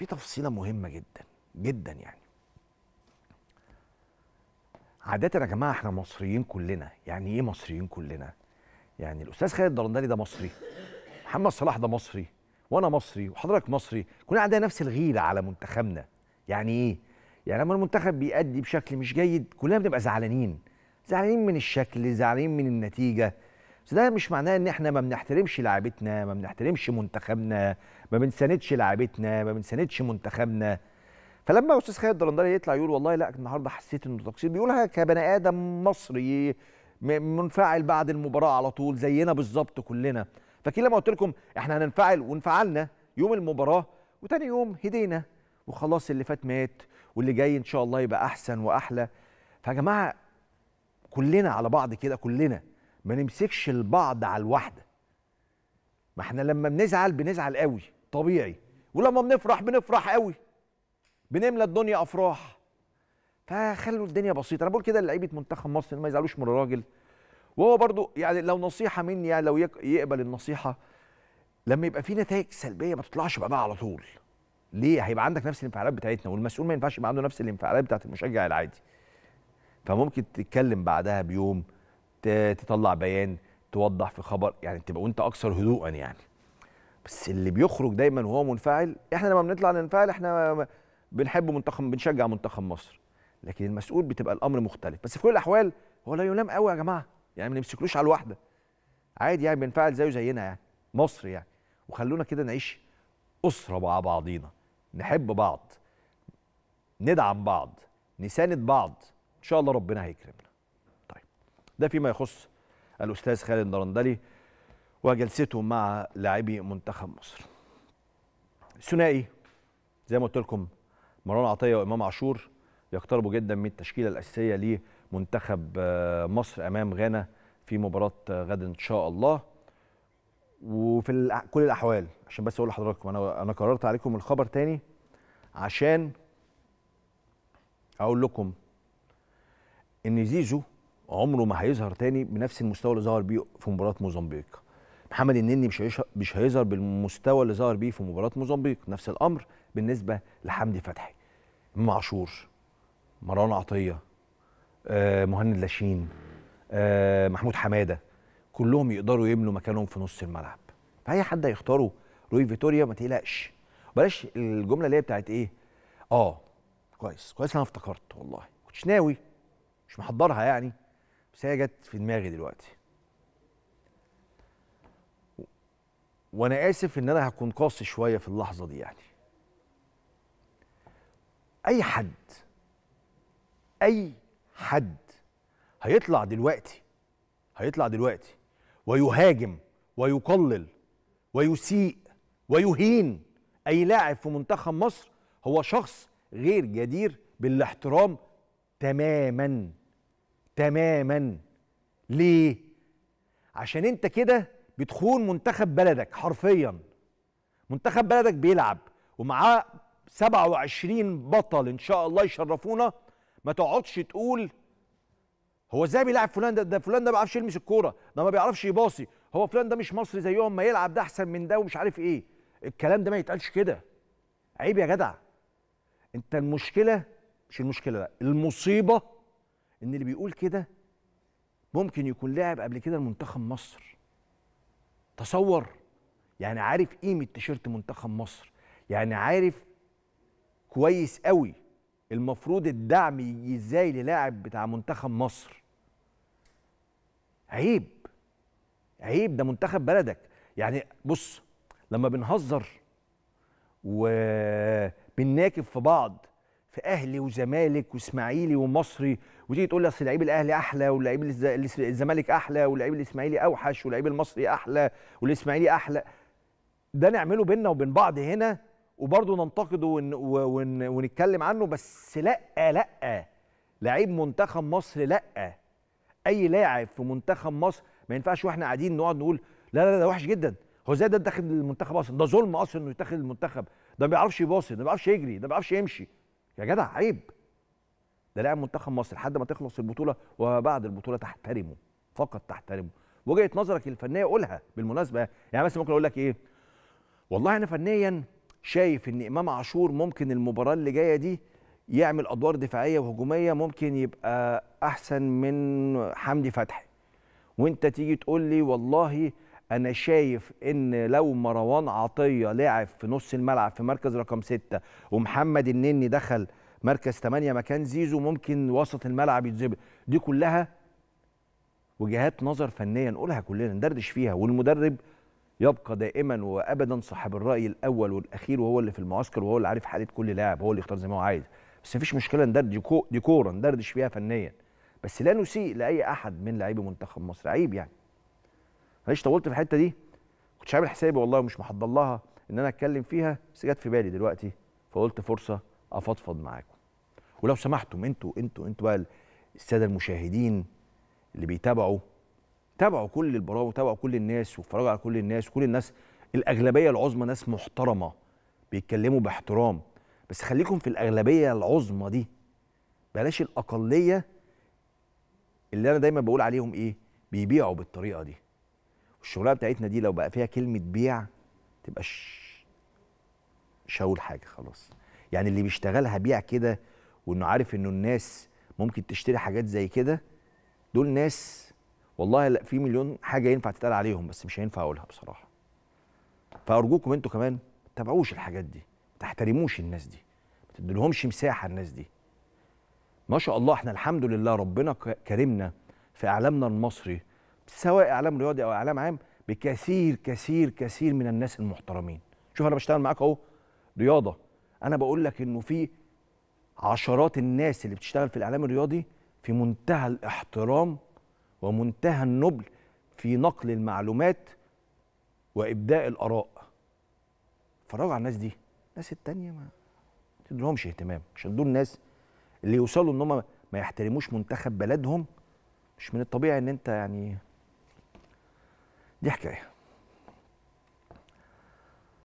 في تفصيله مهمه جدا جدا يعني عادة يا جماعة احنا مصريين كلنا، يعني ايه مصريين كلنا؟ يعني الأستاذ خالد الدرندلي ده مصري، محمد صلاح ده مصري، وأنا مصري، وحضرتك مصري، كلنا عندنا نفس الغيرة على منتخبنا، يعني ايه؟ يعني لما المنتخب بيأدي بشكل مش جيد كلنا بنبقى زعلانين، زعلانين من الشكل، زعلانين من النتيجة، بس ده مش معناه ان احنا ما بنحترمش لعبتنا ما بنحترمش منتخبنا ما بنساندش لعبتنا ما بنساندش منتخبنا فلما استاذ خالد الدرندلي يطلع يقول والله لا النهارده حسيت انه تقصير بيقولها كبني ادم مصري منفعل بعد المباراه على طول زينا بالظبط كلنا فاكرين لما قلت لكم احنا هننفعل وانفعلنا يوم المباراه وتاني يوم هدينا وخلاص اللي فات مات واللي جاي ان شاء الله يبقى احسن واحلى فيا جماعه كلنا على بعض كده كلنا ما نمسكش البعض على الواحده ما احنا لما بنزعل بنزعل قوي طبيعي ولما بنفرح بنفرح قوي بنملى الدنيا افراح فخلوا الدنيا بسيطه انا بقول كده لعيبه منتخب مصر ما يزعلوش من الراجل وهو برضو يعني لو نصيحه مني يعني لو يقبل النصيحه لما يبقى في نتائج سلبيه ما تطلعش بقى على طول ليه هيبقى عندك نفس الانفعالات بتاعتنا والمسؤول ما ينفعش يبقى عنده نفس الانفعالات بتاعت المشجع العادي فممكن تتكلم بعدها بيوم تطلع بيان توضح في خبر يعني تبقى وانت اكثر هدوءا يعني بس اللي بيخرج دايما وهو منفعل احنا لما بنطلع ننفعل احنا بنحب منتخب بنشجع منتخب مصر لكن المسؤول بتبقى الامر مختلف بس في كل الاحوال هو لا يلام قوي يا جماعه يعني ما نمسكلوش على الواحده عادي يعني بنفعل زيه زينا يعني مصر يعني وخلونا كده نعيش اسره مع بعضينا نحب بعض ندعم بعض نساند بعض ان شاء الله ربنا هيكرمنا ده فيما يخص الأستاذ خالد درندلي وجلسته مع لاعبي منتخب مصر ثنائي زي ما قلت لكم مروان عطيه وامام عاشور يقتربوا جدا من التشكيله الاساسيه لمنتخب آه، مصر امام غانا في مباراه آه، غد ان شاء الله وفي كل الاحوال عشان بس اقول لحضراتكم انا انا قررت عليكم الخبر تاني عشان اقول لكم ان زيزو عمره ما هيظهر تاني بنفس المستوى اللي ظهر بيه في مباراه موزمبيق محمد النني مش مش هيظهر بالمستوى اللي ظهر بيه في مباراه موزمبيق نفس الامر بالنسبه لحمدي فتحي امام عاشور مروان عطيه آه مهند لاشين آه محمود حماده كلهم يقدروا يملوا مكانهم في نص الملعب فاي حد هيختاره روي فيتوريا ما تقلقش بلاش الجمله اللي هي بتاعت ايه اه كويس كويس انا افتكرت والله كنتش ناوي مش محضرها يعني بس هي جت في دماغي دلوقتي وانا اسف ان انا هكون قاسي شويه في اللحظه دي يعني اي حد اي حد هيطلع دلوقتي هيطلع دلوقتي ويهاجم ويقلل ويسيء ويهين اي لاعب في منتخب مصر هو شخص غير جدير بالاحترام تماما تماما ليه عشان انت كده بتخون منتخب بلدك حرفيا منتخب بلدك بيلعب ومعاه 27 بطل ان شاء الله يشرفونا ما تقعدش تقول هو ازاي بيلعب فلان ده ده فلان ده ما بيعرفش يلمس الكوره ده ما بيعرفش يباصي هو فلان ده مش مصري زيهم ما يلعب ده احسن من ده ومش عارف ايه الكلام ده ما يتقالش كده عيب يا جدع انت المشكله مش المشكله لا المصيبه ان اللي بيقول كده ممكن يكون لاعب قبل كده لمنتخب مصر تصور يعني عارف قيمه تيشيرت منتخب مصر يعني عارف كويس قوي المفروض الدعم يجي ازاي للاعب بتاع منتخب مصر عيب عيب ده منتخب بلدك يعني بص لما بنهزر وبنناكب في بعض في اهلي وزمالك واسماعيلي ومصري وتيجي تقول لي اصل لعيب الاهلي احلى ولعيب الزمالك احلى ولعيب الاسماعيلي اوحش ولعيب المصري احلى والاسماعيلي احلى ده نعمله بينا وبين بعض هنا وبرضه ننتقده ون ون ونتكلم عنه بس لا لا لعيب منتخب مصر لا اي لاعب في منتخب مصر ما ينفعش واحنا قاعدين نقعد نقول لا لا ده وحش جدا هو ازاي ده اتاخد المنتخب اصلا ده ظلم اصلا انه يتاخد المنتخب ده ما بيعرفش يباصي ده ما بيعرفش يجري ده ما بيعرفش يمشي يا جدع عيب ده لاعب منتخب مصر لحد ما تخلص البطوله وبعد البطوله تحترمه فقط تحترمه وجهه نظرك الفنيه قولها بالمناسبه يعني مثلا ممكن اقول لك ايه والله انا فنيا شايف ان امام عاشور ممكن المباراه اللي جايه دي يعمل ادوار دفاعيه وهجوميه ممكن يبقى احسن من حمدي فتحي وانت تيجي تقول لي والله انا شايف ان لو مروان عطيه لعب في نص الملعب في مركز رقم ستة ومحمد النني دخل مركز 8 مكان زيزو ممكن وسط الملعب يتظبط دي كلها وجهات نظر فنيه نقولها كلنا ندردش فيها والمدرب يبقى دائما وابدا صاحب الراي الاول والاخير وهو اللي في المعسكر وهو اللي عارف حاله كل لاعب هو اللي يختار زي ما هو عايز بس مفيش مشكله ندردش دي كوره ندردش فيها فنيا بس لا نسيء لاي احد من لاعبي منتخب مصر عيب يعني معلش طولت في الحته دي كنتش عامل حسابي والله ومش محضر لها ان انا اتكلم فيها بس جت في بالي دلوقتي فقلت فرصه افضفض معاكم ولو سمحتم انتوا انتوا انتوا بقى الساده المشاهدين اللي بيتابعوا تابعوا كل البرامج وتابعوا كل الناس واتفرجوا على كل الناس كل الناس الاغلبيه العظمى ناس محترمه بيتكلموا باحترام بس خليكم في الاغلبيه العظمى دي بلاش الاقليه اللي انا دايما بقول عليهم ايه بيبيعوا بالطريقه دي والشغلانه بتاعتنا دي لو بقى فيها كلمه بيع تبقى مش هقول حاجه خلاص يعني اللي بيشتغلها بيع كده وانه عارف انه الناس ممكن تشتري حاجات زي كده دول ناس والله لا في مليون حاجه ينفع تتقال عليهم بس مش هينفع اقولها بصراحه فارجوكم انتوا كمان ما تتابعوش الحاجات دي ما تحترموش الناس دي ما تدولهمش مساحه الناس دي ما شاء الله احنا الحمد لله ربنا كرمنا في اعلامنا المصري سواء اعلام رياضي او اعلام عام بكثير كثير كثير من الناس المحترمين شوف انا بشتغل معاك اهو رياضه انا بقول لك انه في عشرات الناس اللي بتشتغل في الاعلام الرياضي في منتهى الاحترام ومنتهى النبل في نقل المعلومات وابداء الاراء اتفرجوا على الناس دي الناس التانية ما تدولهمش اهتمام عشان دول الناس اللي يوصلوا ان هم ما يحترموش منتخب بلدهم مش من الطبيعي ان انت يعني Ya que...